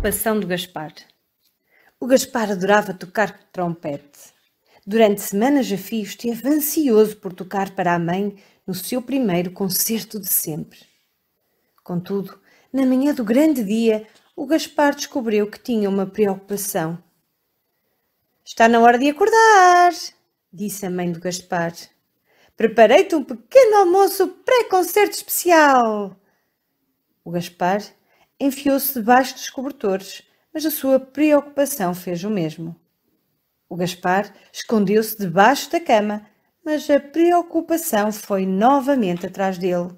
preocupação do Gaspar. O Gaspar adorava tocar trompete. Durante semanas a fio esteve ansioso por tocar para a mãe no seu primeiro concerto de sempre. Contudo, na manhã do grande dia, o Gaspar descobriu que tinha uma preocupação. Está na hora de acordar, disse a mãe do Gaspar. Preparei-te um pequeno almoço pré-concerto especial. O Gaspar enfiou-se debaixo dos cobertores, mas a sua preocupação fez o mesmo. O Gaspar escondeu-se debaixo da cama, mas a preocupação foi novamente atrás dele.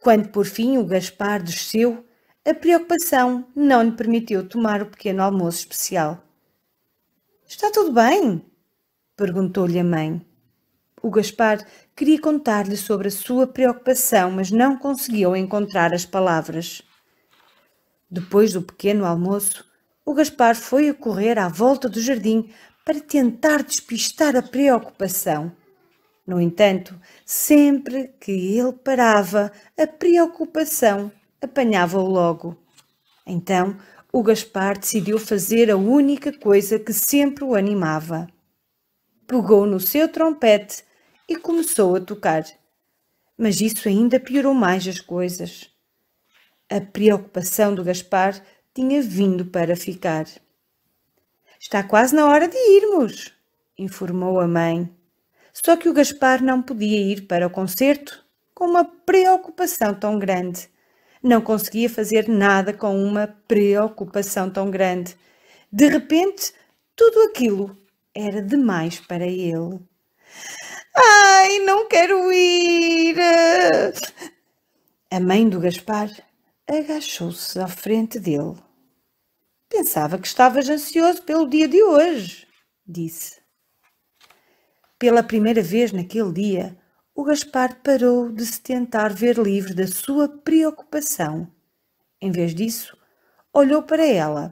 Quando por fim o Gaspar desceu, a preocupação não lhe permitiu tomar o pequeno almoço especial. Está tudo bem? perguntou-lhe a mãe. O Gaspar queria contar-lhe sobre a sua preocupação, mas não conseguiu encontrar as palavras. Depois do pequeno almoço, o Gaspar foi a correr à volta do jardim para tentar despistar a preocupação. No entanto, sempre que ele parava, a preocupação apanhava-o logo. Então, o Gaspar decidiu fazer a única coisa que sempre o animava. Pegou no seu trompete e começou a tocar. Mas isso ainda piorou mais as coisas. A preocupação do Gaspar tinha vindo para ficar. Está quase na hora de irmos, informou a mãe. Só que o Gaspar não podia ir para o concerto com uma preocupação tão grande. Não conseguia fazer nada com uma preocupação tão grande. De repente, tudo aquilo era demais para ele. Ai, não quero ir! A mãe do Gaspar Agachou-se à frente dele. Pensava que estavas ansioso pelo dia de hoje, disse. Pela primeira vez naquele dia, o Gaspar parou de se tentar ver livre da sua preocupação. Em vez disso, olhou para ela.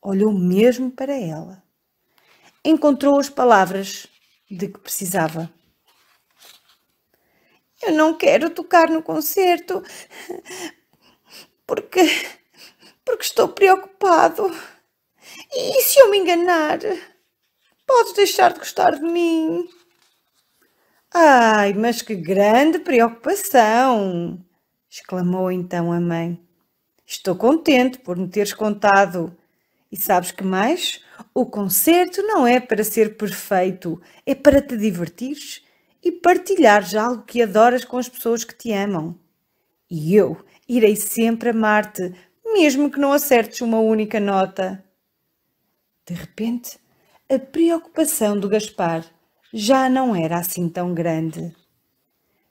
Olhou mesmo para ela. Encontrou as palavras de que precisava. Eu não quero tocar no concerto, porque. porque estou preocupado. E se eu me enganar? Podes deixar de gostar de mim. Ai, mas que grande preocupação! exclamou então a mãe. Estou contente por me teres contado. E sabes que mais? O concerto não é para ser perfeito, é para te divertires e partilhares algo que adoras com as pessoas que te amam. E eu Irei sempre amar-te, mesmo que não acertes uma única nota. De repente, a preocupação do Gaspar já não era assim tão grande.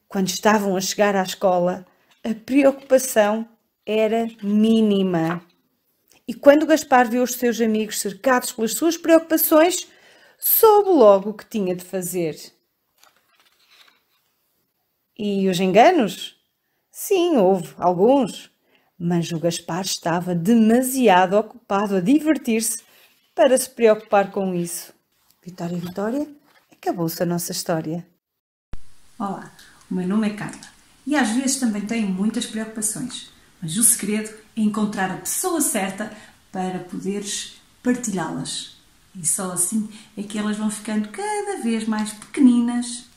Quando estavam a chegar à escola, a preocupação era mínima. E quando Gaspar viu os seus amigos cercados pelas suas preocupações, soube logo o que tinha de fazer. E os enganos? Sim, houve alguns, mas o Gaspar estava demasiado ocupado a divertir-se para se preocupar com isso. Vitória, Vitória, acabou-se a nossa história. Olá, o meu nome é Carla e às vezes também tenho muitas preocupações, mas o segredo é encontrar a pessoa certa para poderes partilhá-las. E só assim é que elas vão ficando cada vez mais pequeninas